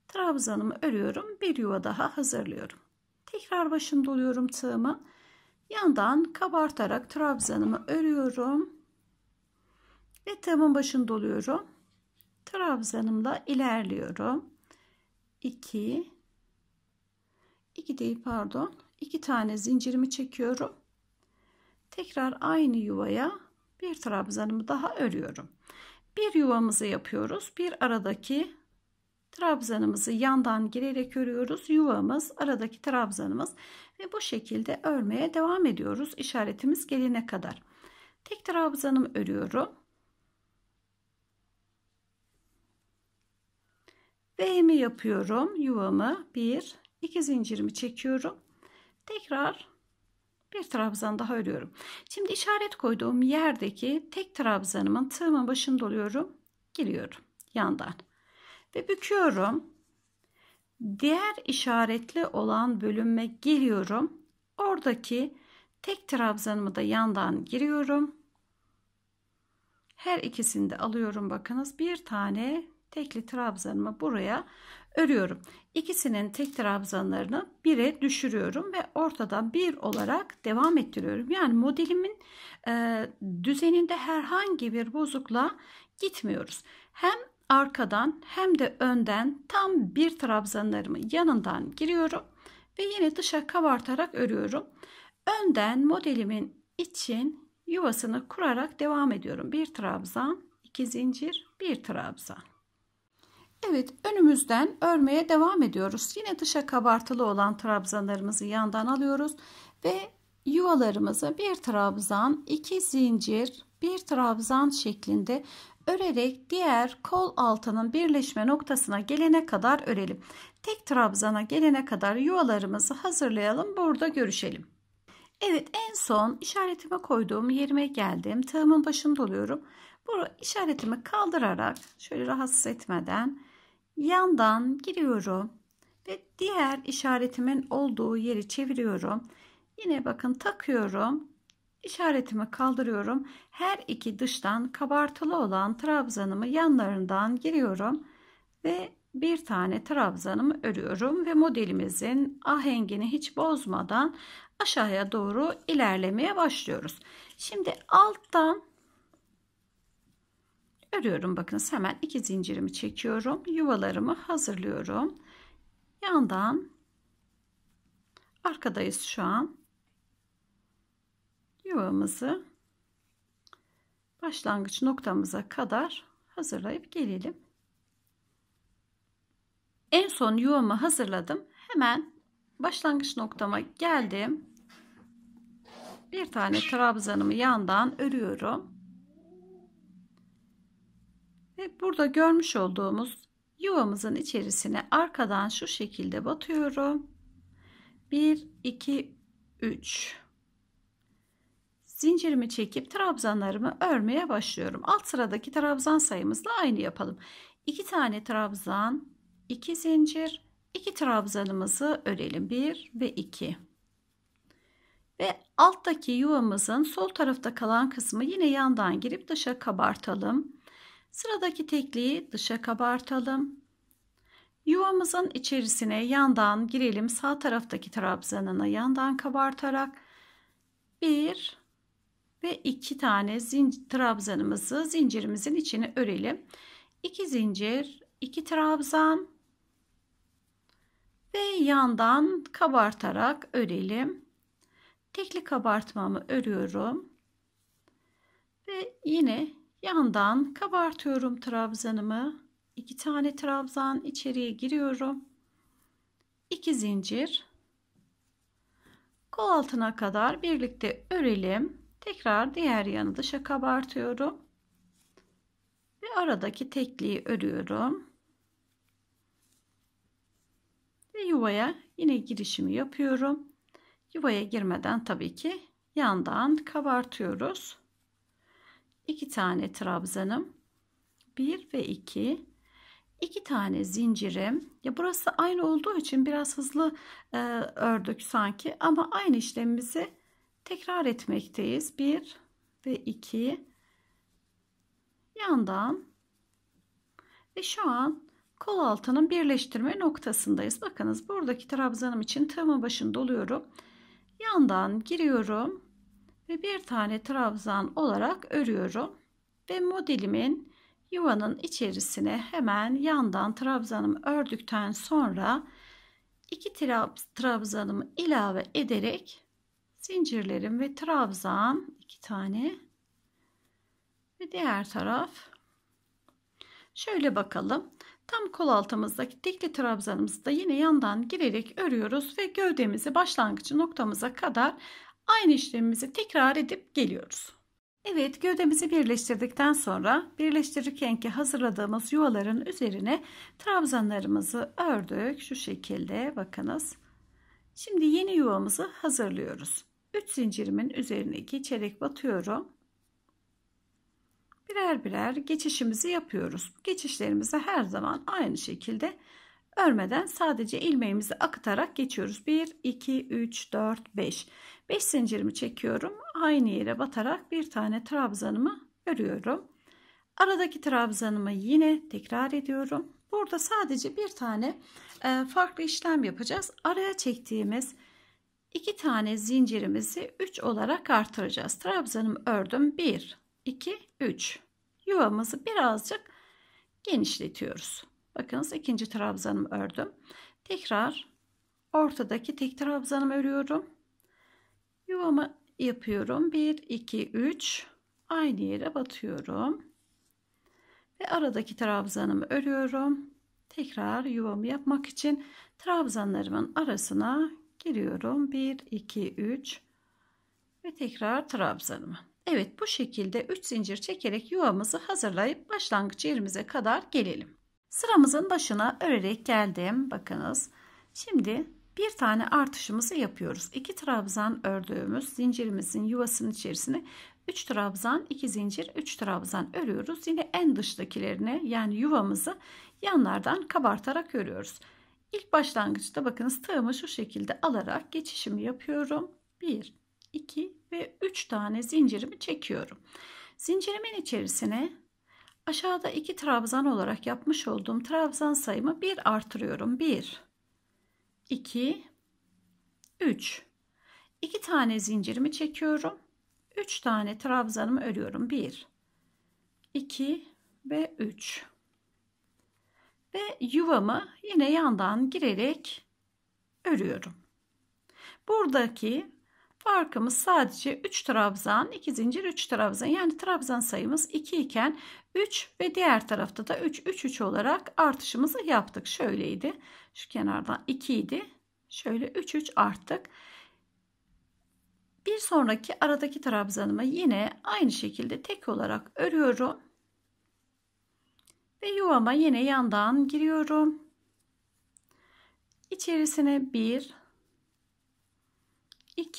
trabzanımı örüyorum. Bir yuva daha hazırlıyorum. Tekrar başını doluyorum tığımı, Yandan kabartarak trabzanımı örüyorum. Ve tığımın başını doluyorum. Trabzanımla ilerliyorum. 2 2 değil pardon. 2 tane zincirimi çekiyorum. Tekrar aynı yuvaya bir trabzanımı daha örüyorum. Bir yuvamızı yapıyoruz. Bir aradaki trabzanımızı yandan girerek örüyoruz. Yuvamız, aradaki trabzanımız ve bu şekilde örmeye devam ediyoruz işaretimiz gelene kadar. Tek trabzanımı örüyorum. Ve emi yapıyorum. Yuvamı 1 2 zincirimi çekiyorum. Tekrar bir trabzan daha örüyorum. Şimdi işaret koyduğum yerdeki tek trabzanımın tığımın başını doluyorum. Giriyorum yandan ve büküyorum. Diğer işaretli olan bölüme giriyorum. Oradaki tek trabzanımı da yandan giriyorum. Her ikisini de alıyorum. Bakınız bir tane tekli trabzanımı buraya örüyorum. İkisinin tek trabzanlarını bire düşürüyorum ve ortadan bir olarak devam ettiriyorum. Yani modelimin e, düzeninde herhangi bir bozukla gitmiyoruz. Hem arkadan hem de önden tam bir trabzanlarımı yanından giriyorum ve yine dışa kabartarak örüyorum. Önden modelimin için yuvasını kurarak devam ediyorum. Bir trabzan, iki zincir, bir trabzan. Evet önümüzden örmeye devam ediyoruz. Yine dışa kabartılı olan trabzanlarımızı yandan alıyoruz ve yuvalarımızı bir trabzan, iki zincir, bir trabzan şeklinde örerek diğer kol altının birleşme noktasına gelene kadar örelim. Tek trabzana gelene kadar yuvalarımızı hazırlayalım. Burada görüşelim. Evet en son işaretime koyduğum yerime geldim. Tığımın başını doluyorum. Bu işaretimi kaldırarak şöyle rahatsız etmeden yandan giriyorum ve diğer işaretimin olduğu yeri çeviriyorum. Yine bakın takıyorum. işaretimi kaldırıyorum. Her iki dıştan kabartılı olan trabzanımı yanlarından giriyorum ve bir tane trabzanımı örüyorum ve modelimizin ahengini hiç bozmadan aşağıya doğru ilerlemeye başlıyoruz. Şimdi alttan örüyorum bakınız hemen iki zincirimi çekiyorum yuvalarımı hazırlıyorum yandan arkadayız şu an yuvamızı başlangıç noktamıza kadar hazırlayıp gelelim en son yuvamı hazırladım hemen başlangıç noktama geldim bir tane trabzanımı yandan örüyorum ve burada görmüş olduğumuz yuvamızın içerisine arkadan şu şekilde batıyorum. 1, 2, 3. Zincirimi çekip trabzanlarımı örmeye başlıyorum. Alt sıradaki trabzan sayımızla aynı yapalım. 2 tane trabzan, 2 zincir, 2 trabzanımızı örelim. 1 ve 2. Ve alttaki yuvamızın sol tarafta kalan kısmı yine yandan girip dışa kabartalım. Sıradaki tekliği dışa kabartalım. Yuvamızın içerisine yandan girelim. Sağ taraftaki trabzanını yandan kabartarak bir ve iki tane zincir, trabzanımızı zincirimizin içine örelim. İki zincir, iki trabzan ve yandan kabartarak örelim. Tekli kabartmamı örüyorum. Ve yine Yandan kabartıyorum trabzanımı. İki tane trabzan içeriye giriyorum. İki zincir. Kol altına kadar birlikte örelim. Tekrar diğer yanı dışa kabartıyorum. Ve aradaki tekliği örüyorum. Ve yuvaya yine girişimi yapıyorum. Yuvaya girmeden tabii ki yandan kabartıyoruz. 2 tane trabzanım 1 ve 2 2 tane zincirim ya burası aynı olduğu için biraz hızlı e, ördük sanki ama aynı işlemimizi tekrar etmekteyiz 1 ve 2 yandan ve şu an kol altının birleştirme noktasındayız bakınız buradaki trabzanım için tığımın başını doluyorum yandan giriyorum ve bir tane trabzan olarak örüyorum ve modelimin yuvanın içerisine hemen yandan trabzanımı ördükten sonra iki trabzanımı ilave ederek zincirlerim ve trabzan iki tane ve diğer taraf şöyle bakalım tam kol altımızdaki tekli trabzanımızı da yine yandan girerek örüyoruz ve gövdemizi başlangıç noktamıza kadar Aynı işlemimizi tekrar edip geliyoruz. Evet gövdemizi birleştirdikten sonra birleştirirken ki hazırladığımız yuvaların üzerine trabzanlarımızı ördük. Şu şekilde bakınız. Şimdi yeni yuvamızı hazırlıyoruz. 3 zincirimin üzerine geçerek batıyorum. Birer birer geçişimizi yapıyoruz. Geçişlerimizi her zaman aynı şekilde Örmeden sadece ilmeğimizi akıtarak geçiyoruz. 1, 2, 3, 4, 5. 5 zincirimi çekiyorum. Aynı yere batarak bir tane trabzanımı örüyorum. Aradaki trabzanımı yine tekrar ediyorum. Burada sadece bir tane e, farklı işlem yapacağız. Araya çektiğimiz iki tane zincirimizi 3 olarak artıracağız. Trabzanımı ördüm. 1, 2, 3. Yuvamızı birazcık genişletiyoruz. Bakınız ikinci trabzanımı ördüm. Tekrar ortadaki tek trabzanımı örüyorum. Yuvamı yapıyorum. 1 2 3 aynı yere batıyorum. Ve aradaki trabzanımı örüyorum. Tekrar yuvamı yapmak için trabzanlarımın arasına giriyorum. 1 2 3 ve tekrar trabzanımı. Evet bu şekilde 3 zincir çekerek yuvamızı hazırlayıp başlangıç yerimize kadar gelelim. Sıramızın başına örerek geldim. Bakınız. Şimdi bir tane artışımızı yapıyoruz. 2 trabzan ördüğümüz zincirimizin yuvasının içerisine 3 trabzan, 2 zincir, 3 trabzan örüyoruz. Yine en dıştakilerini yani yuvamızı yanlardan kabartarak örüyoruz. İlk başlangıçta bakınız tığımı şu şekilde alarak geçişimi yapıyorum. 1, 2 ve 3 tane zincirimi çekiyorum. Zincirimin içerisine Aşağıda iki trabzan olarak yapmış olduğum trabzan sayımı bir artırıyorum. Bir, iki, üç. İki tane zincirimi çekiyorum. Üç tane trabzanımı örüyorum. Bir, iki ve üç. Ve yuvamı yine yandan girerek örüyorum. Buradaki Farkımız sadece 3 trabzan, 2 zincir, 3 trabzan. Yani trabzan sayımız 2 iken 3 ve diğer tarafta da 3, 3, 3 olarak artışımızı yaptık. Şöyleydi. Şu kenardan 2 idi. Şöyle 3, 3 arttık. Bir sonraki aradaki trabzanımı yine aynı şekilde tek olarak örüyorum. Ve yuvama yine yandan giriyorum. içerisine 1, 2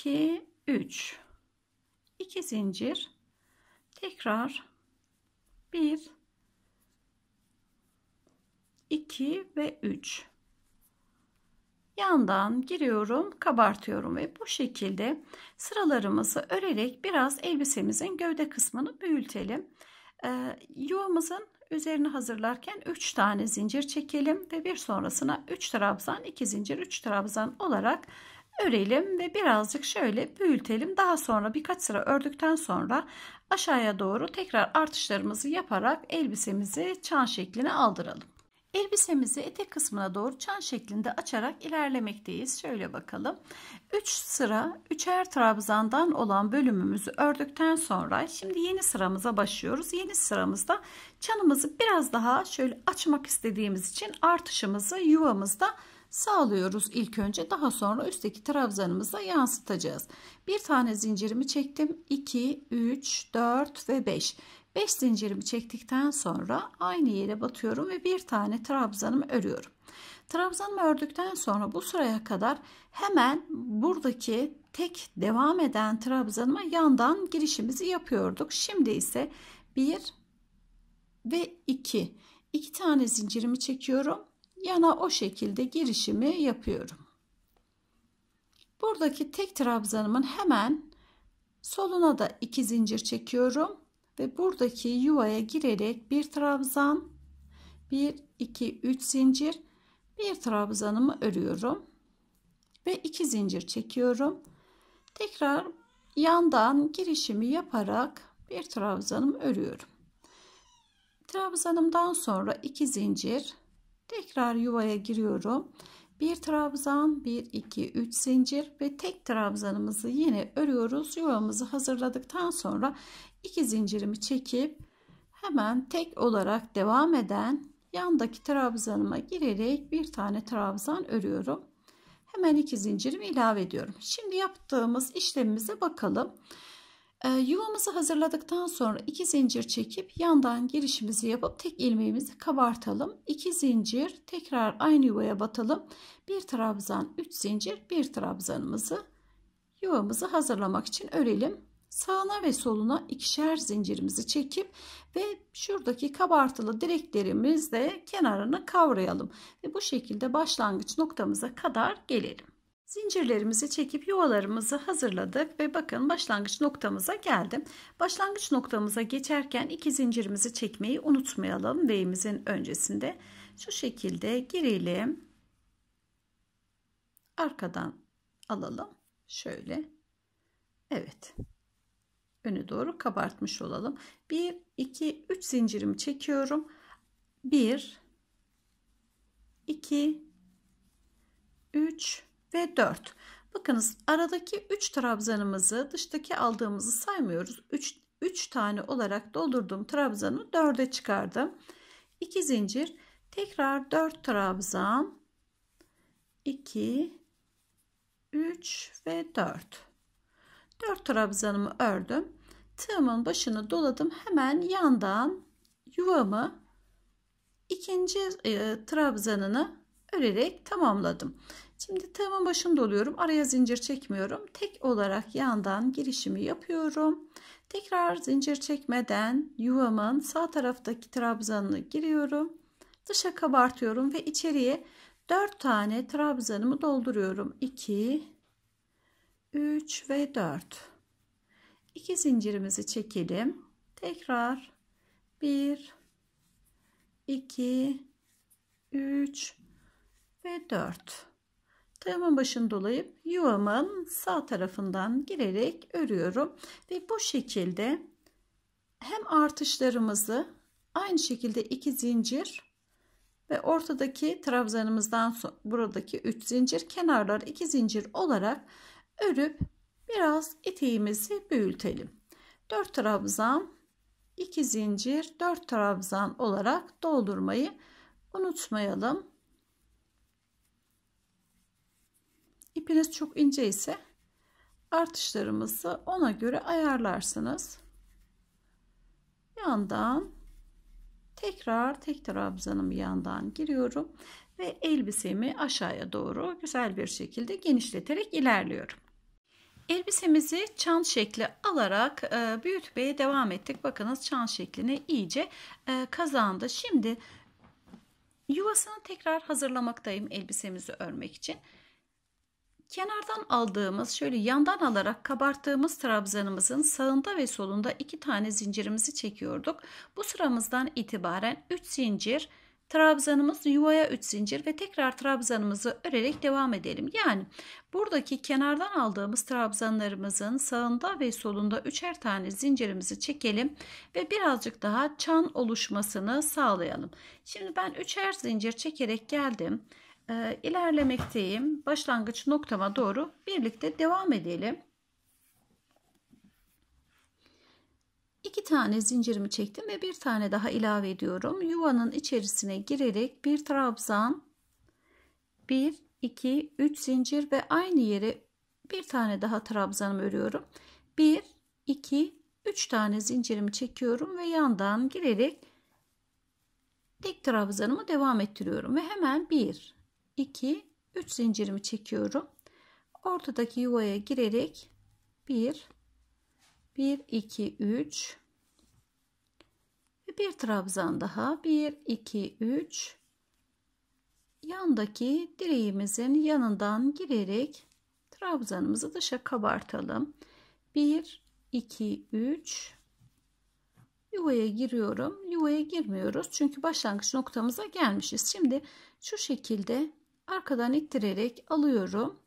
3 2 zincir tekrar 1 2 ve 3 yandan giriyorum kabartıyorum ve bu şekilde sıralarımızı örerek biraz elbisemizin gövde kısmını büyütelim ee, yuvamızın üzerini hazırlarken 3 tane zincir çekelim ve bir sonrasına 3 trabzan 2 zincir 3 trabzan olarak örelim ve birazcık şöyle büyütelim. Daha sonra birkaç sıra ördükten sonra aşağıya doğru tekrar artışlarımızı yaparak elbisemizi çan şekline aldıralım. Elbisemizi etek kısmına doğru çan şeklinde açarak ilerlemekteyiz. Şöyle bakalım. 3 sıra 3'er trabzandan olan bölümümüzü ördükten sonra şimdi yeni sıramıza başlıyoruz. Yeni sıramızda çanımızı biraz daha şöyle açmak istediğimiz için artışımızı yuvamızda sağlıyoruz ilk önce daha sonra üstteki trabzanımıza yansıtacağız. Bir tane zincirimi çektim 2 3 4 ve 5 5 zincirimi çektikten sonra aynı yere batıyorum ve bir tane trabzanımı örüyorum. Trabzanımı ördükten sonra bu sıraya kadar hemen buradaki tek devam eden trabzanıma yandan girişimizi yapıyorduk. Şimdi ise 1 ve 2 2 tane zincirimi çekiyorum yana o şekilde girişimi yapıyorum. Buradaki tek trabzanımın hemen soluna da iki zincir çekiyorum ve buradaki yuvaya girerek bir trabzan 1 2 3 zincir bir trabzanımı örüyorum ve iki zincir çekiyorum. Tekrar yandan girişimi yaparak bir trabzanımı örüyorum. Trabzanımdan sonra iki zincir tekrar yuvaya giriyorum. Bir trabzan, 1 2 3 zincir ve tek trabzanımızı yine örüyoruz. Yuvamızı hazırladıktan sonra iki zincirimi çekip hemen tek olarak devam eden yandaki trabzanıma girerek bir tane trabzan örüyorum. Hemen iki zincirimi ilave ediyorum. Şimdi yaptığımız işlemimize bakalım. Ee, yuvamızı hazırladıktan sonra iki zincir çekip yandan girişimizi yapıp tek ilmeğimizi kabartalım. İki zincir tekrar aynı yuvaya batalım. Bir trabzan üç zincir bir trabzanımızı yuvamızı hazırlamak için örelim. Sağına ve soluna ikişer zincirimizi çekip ve şuradaki kabartılı direklerimizle kenarını kavrayalım. Ve bu şekilde başlangıç noktamıza kadar gelelim. Zincirlerimizi çekip yuvalarımızı hazırladık ve bakın başlangıç noktamıza geldim. Başlangıç noktamıza geçerken iki zincirimizi çekmeyi unutmayalım. V'imizin öncesinde şu şekilde girelim. Arkadan alalım. Şöyle. Evet. önü doğru kabartmış olalım. 1, 2, 3 zincirimi çekiyorum. 1, 2, 3, ve 4. Bakınız aradaki 3 trabzanımızı dıştaki aldığımızı saymıyoruz. 3, 3 tane olarak doldurduğum trabzanı 4'e çıkardım. 2 zincir tekrar 4 trabzan 2 3 ve 4 4 trabzanımı ördüm. Tığımın başını doladım. Hemen yandan yuvamı ikinci e, trabzanını örerek tamamladım. Şimdi tığımın başını doluyorum. Araya zincir çekmiyorum. Tek olarak yandan girişimi yapıyorum. Tekrar zincir çekmeden yuvamın sağ taraftaki trabzanını giriyorum. Dışa kabartıyorum ve içeriye 4 tane trabzanımı dolduruyorum. 2 3 ve 4. 2 zincirimizi çekelim. Tekrar 1 2 3 ve 4 Tığımın başını dolayıp yuvamın sağ tarafından girerek örüyorum. Ve bu şekilde hem artışlarımızı aynı şekilde iki zincir ve ortadaki trabzanımızdan buradaki 3 zincir kenarlar 2 zincir olarak örüp biraz eteğimizi büyütelim. 4 trabzan 2 zincir 4 trabzan olarak doldurmayı unutmayalım. ipiniz çok ince ise artışlarımızı ona göre ayarlarsınız. Yandan tekrar tek trabzanın yandan giriyorum ve elbisemi aşağıya doğru güzel bir şekilde genişleterek ilerliyorum. Elbisemizi çan şekli alarak e, büyütmeye devam ettik. Bakınız çan şeklini iyice e, kazandı. Şimdi yuvasını tekrar hazırlamaktayım elbisemizi örmek için. Kenardan aldığımız şöyle yandan alarak kabarttığımız trabzanımızın sağında ve solunda iki tane zincirimizi çekiyorduk. Bu sıramızdan itibaren 3 zincir trabzanımız yuvaya 3 zincir ve tekrar trabzanımızı örerek devam edelim. Yani buradaki kenardan aldığımız trabzanlarımızın sağında ve solunda üçer tane zincirimizi çekelim ve birazcık daha çan oluşmasını sağlayalım. Şimdi ben üçer zincir çekerek geldim e, ilerlemekteyim. Başlangıç noktama doğru birlikte devam edelim. İki tane zincirimi çektim ve bir tane daha ilave ediyorum. Yuvanın içerisine girerek bir trabzan, bir, iki, üç zincir ve aynı yere bir tane daha trabzanımı örüyorum. Bir, iki, üç tane zincirimi çekiyorum ve yandan girerek tek trabzanımı devam ettiriyorum ve hemen bir. 2, 3 zincirimi çekiyorum. Ortadaki yuvaya girerek 1, 1, 2, 3 ve bir trabzan daha 1, 2, 3 yandaki direğimizin yanından girerek trabzanımızı dışa kabartalım. 1, 2, 3 yuvaya giriyorum. Yuvaya girmiyoruz çünkü başlangıç noktamıza gelmişiz. Şimdi şu şekilde arkadan ittirerek alıyorum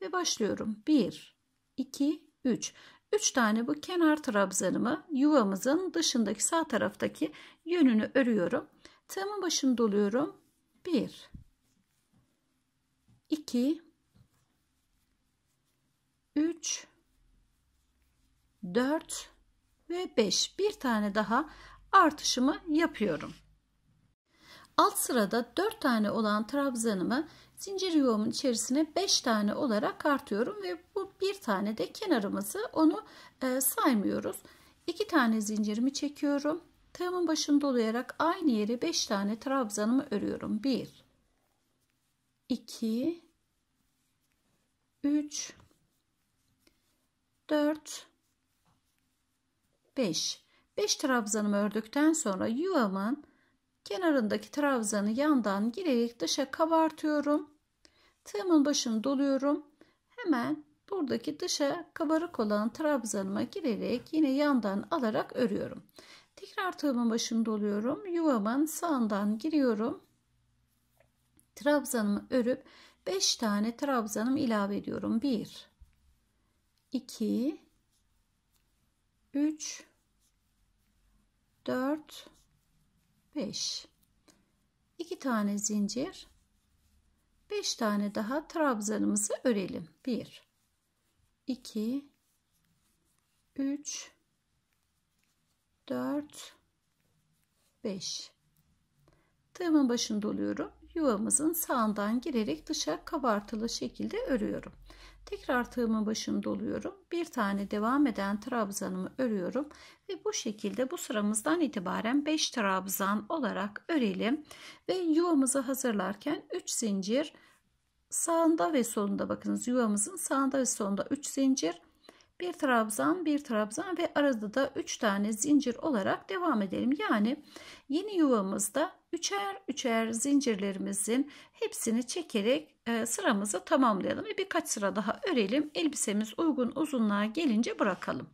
ve başlıyorum. 1 2 3 3 tane bu kenar trabzanımı yuvamızın dışındaki sağ taraftaki yönünü örüyorum. Tığımın başını doluyorum. 1 2 3 4 ve 5 bir tane daha artışımı yapıyorum. Alt sırada 4 tane olan trabzanımı zincir yuvamın içerisine 5 tane olarak artıyorum ve bu bir tane de kenarımızı onu e, saymıyoruz. 2 tane zincirimi çekiyorum. Tığımın başını dolayarak aynı yere 5 tane trabzanımı örüyorum. 1 2 3 4 5 5 trabzanımı ördükten sonra yuvamın Kenarındaki trabzanı yandan girerek dışa kabartıyorum. Tığımın başını doluyorum. Hemen buradaki dışa kabarık olan trabzanıma girerek yine yandan alarak örüyorum. Tekrar tığımın başını doluyorum. Yuvamın sağından giriyorum. Trabzanımı örüp 5 tane trabzanım ilave ediyorum. 1 2 3 4 5 2 tane zincir 5 tane daha trabzanımızı örelim 1 2 3 4 5 tığımın başında oluyorum yuvamızın sağından girerek dışa kabartılı şekilde örüyorum Tekrar tığımı başım doluyorum. Bir tane devam eden trabzanımı örüyorum. Ve bu şekilde bu sıramızdan itibaren 5 trabzan olarak örelim. Ve yuvamızı hazırlarken 3 zincir sağında ve solunda bakınız yuvamızın sağında ve solunda 3 zincir bir trabzan bir trabzan ve arada da 3 tane zincir olarak devam edelim. Yani yeni yuvamızda üçer üçer zincirlerimizin hepsini çekerek e, sıramızı tamamlayalım ve birkaç sıra daha örelim elbisemiz uygun uzunluğa gelince bırakalım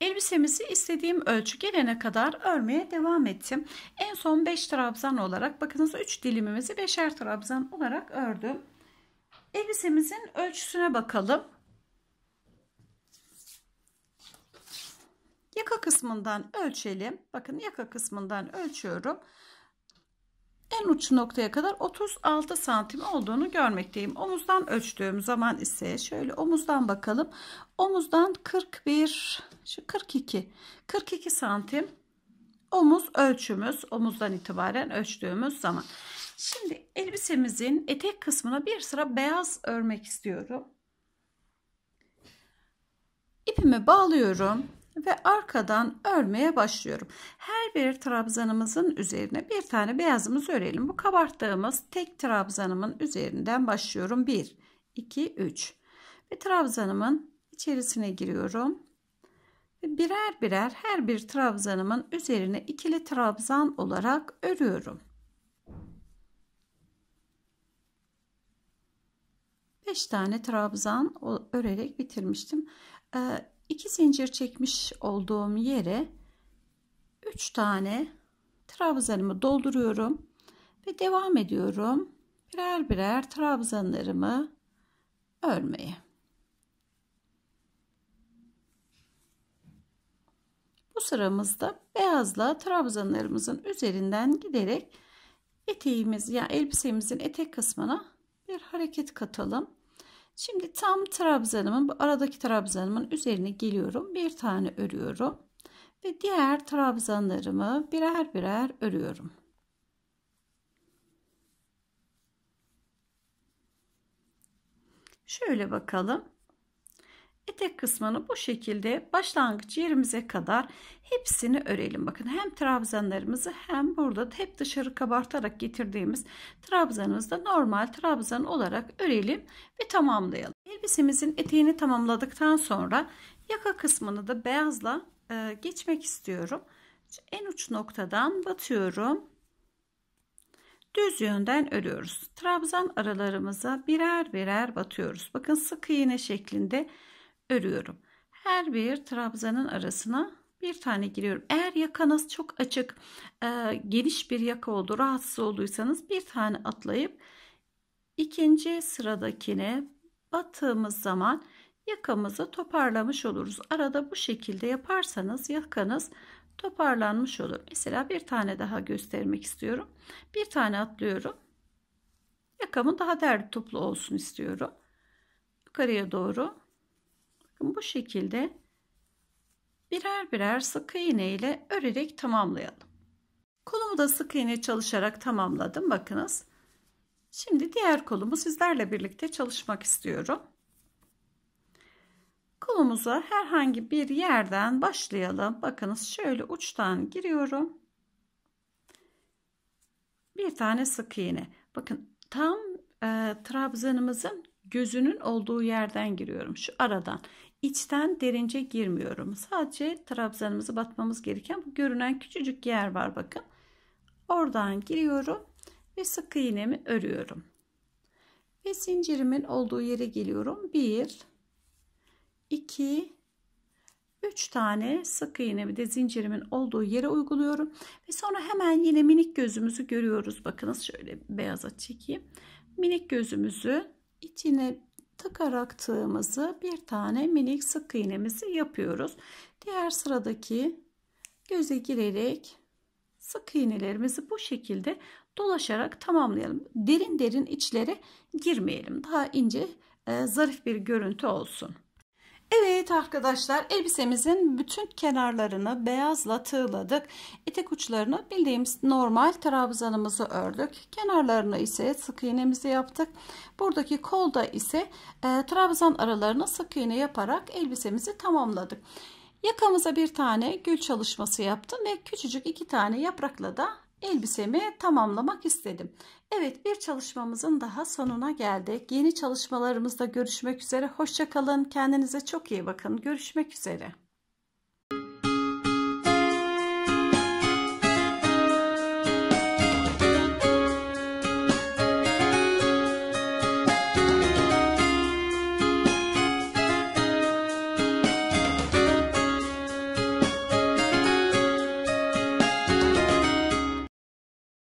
Elbisemizi istediğim ölçü gelene kadar örmeye devam ettim. En son 5 trabzan olarak bakınız 3 dilimimizi 5'er trabzan olarak ördüm. Elbisemizin ölçüsüne bakalım. Yaka kısmından ölçelim. Bakın yaka kısmından ölçüyorum en uç noktaya kadar 36 santim olduğunu görmekteyim. Omuzdan ölçtüğüm zaman ise şöyle omuzdan bakalım. Omuzdan 41 şu 42 42 santim omuz ölçümüz omuzdan itibaren ölçtüğümüz zaman. Şimdi elbisemizin etek kısmına bir sıra beyaz örmek istiyorum. İpimi bağlıyorum ve arkadan örmeye başlıyorum. Her bir trabzanımızın üzerine bir tane beyazımız örelim. Bu kabarttığımız tek trabzanımın üzerinden başlıyorum. 1, 2, 3 ve trabzanımın içerisine giriyorum. Ve birer birer her bir trabzanımın üzerine ikili trabzan olarak örüyorum. 5 tane trabzan örerek bitirmiştim. Ee, 2 zincir çekmiş olduğum yere 3 tane trabzanımı dolduruyorum ve devam ediyorum birer birer trabzanlarımı örmeye. Bu sıramızda beyazla trabzanlarımızın üzerinden giderek eteğimiz ya yani elbisemizin etek kısmına bir hareket katalım. Şimdi tam trabzanımın bu aradaki trabzanımın üzerine geliyorum. Bir tane örüyorum. Ve diğer trabzanlarımı birer birer örüyorum. Şöyle bakalım etek kısmını bu şekilde başlangıç yerimize kadar hepsini örelim. Bakın hem trabzanlarımızı hem burada hep dışarı kabartarak getirdiğimiz trabzanımızı da normal trabzan olarak örelim ve tamamlayalım. Elbisemizin eteğini tamamladıktan sonra yaka kısmını da beyazla e, geçmek istiyorum. En uç noktadan batıyorum. Düz yönden örüyoruz. Trabzan aralarımıza birer birer batıyoruz. Bakın sık iğne şeklinde örüyorum. Her bir trabzanın arasına bir tane giriyorum. Eğer yakanız çok açık, e, geniş bir yaka oldu, rahatsız olduysanız bir tane atlayıp ikinci sıradakine battığımız zaman yakamızı toparlamış oluruz. Arada bu şekilde yaparsanız yakanız toparlanmış olur. Mesela bir tane daha göstermek istiyorum. Bir tane atlıyorum. Yakamın daha derli toplu olsun istiyorum. Yukarıya doğru Bakın bu şekilde birer birer sık iğne ile örerek tamamlayalım. Kolumu da sık iğne çalışarak tamamladım. Bakınız. Şimdi diğer kolumu sizlerle birlikte çalışmak istiyorum. Kolumuza herhangi bir yerden başlayalım. Bakınız şöyle uçtan giriyorum. Bir tane sık iğne. Bakın tam e, trabzanımızın gözünün olduğu yerden giriyorum. Şu aradan. içten derince girmiyorum. Sadece trabzanımızı batmamız gereken bu görünen küçücük yer var bakın. Oradan giriyorum ve sık iğnemi örüyorum. Ve zincirimin olduğu yere geliyorum. 1 2 3 tane sık iğnemi de zincirimin olduğu yere uyguluyorum. Ve sonra hemen yine minik gözümüzü görüyoruz. Bakınız şöyle beyaza çekeyim. Minik gözümüzü içine takarak tığımızı bir tane minik sık iğnemizi yapıyoruz. Diğer sıradaki göze girerek sık iğnelerimizi bu şekilde dolaşarak tamamlayalım. Derin derin içlere girmeyelim. Daha ince e, zarif bir görüntü olsun. Evet arkadaşlar elbisemizin bütün kenarlarını beyazla tığladık. Etek uçlarını bildiğimiz normal trabzanımızı ördük. Kenarlarını ise sık iğnemizi yaptık. Buradaki kolda ise e, trabzan aralarını sık iğne yaparak elbisemizi tamamladık. Yakamıza bir tane gül çalışması yaptım ve küçücük iki tane yaprakla da elbisemi tamamlamak istedim. Evet bir çalışmamızın daha sonuna geldik. Yeni çalışmalarımızda görüşmek üzere. Hoşçakalın. Kendinize çok iyi bakın. Görüşmek üzere.